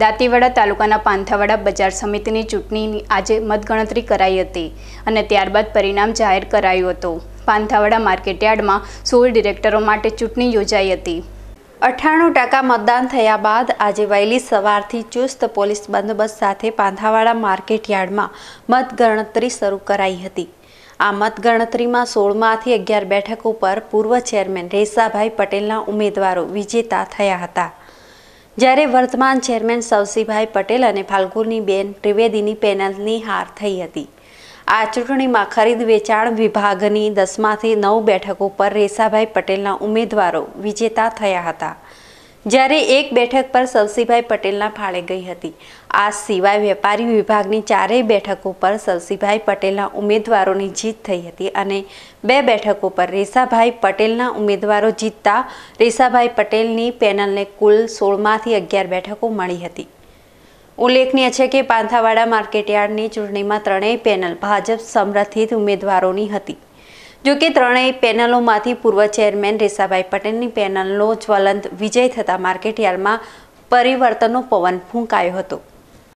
દાંતીવાડા તાલુકાના પાંથાવાડા બજાર સમિતિની ચૂંટણીની આજે મતગણતરી કરાઈ હતી અને ત્યારબાદ પરિણામ જાહેર કરાયું હતું પાંથાવાડા માર્કેટયાર્ડમાં સોળ ડિરેક્ટરો માટે ચૂંટણી યોજાઈ હતી અઠ્ઠાણું ટકા મતદાન થયા બાદ આજે વહેલી સવારથી ચુસ્ત પોલીસ બંદોબસ્ત સાથે પાંથાવાડા માર્કેટયાર્ડમાં મતગણતરી શરૂ કરાઈ હતી આ મતગણતરીમાં સોળમાંથી અગિયાર બેઠકો પર પૂર્વ ચેરમેન રેસાભાઈ પટેલના ઉમેદવારો વિજેતા થયા હતા જ્યારે વર્તમાન ચેરમેન સવસીભાઈ પટેલ અને ફાલ્ગુની બેન ત્રિવેદીની પેનલની હાર થઈ હતી આ ચૂંટણીમાં ખરીદ વેચાણ વિભાગની દસમાંથી નવ બેઠકો પર રેસાભાઈ પટેલના ઉમેદવારો વિજેતા થયા હતા જ્યારે એક બેઠક પર સવસીભાઈ પટેલના ફાળે ગઈ હતી આ સિવાય વેપારી વિભાગની ચારેય બેઠકો પર સવસીભાઈ પટેલના ઉમેદવારોની જીત થઈ હતી અને બે બેઠકો પર રેસાભાઈ પટેલના ઉમેદવારો જીતતા રેસાભાઈ પટેલની પેનલને કુલ સોળમાંથી અગિયાર બેઠકો મળી હતી ઉલ્લેખનીય છે કે પાંથાવાડા માર્કેટયાર્ડની ચૂંટણીમાં ત્રણેય પેનલ ભાજપ સમર્થિત ઉમેદવારોની હતી જો કે ત્રણેય પેનલોમાંથી પૂર્વ ચેરમેન રેસાભાઈ પટેલની પેનલનો જ્વલંત વિજય થતાં માર્કેટયાર્ડમાં પરિવર્તનનો પવન ફૂંકાયો હતો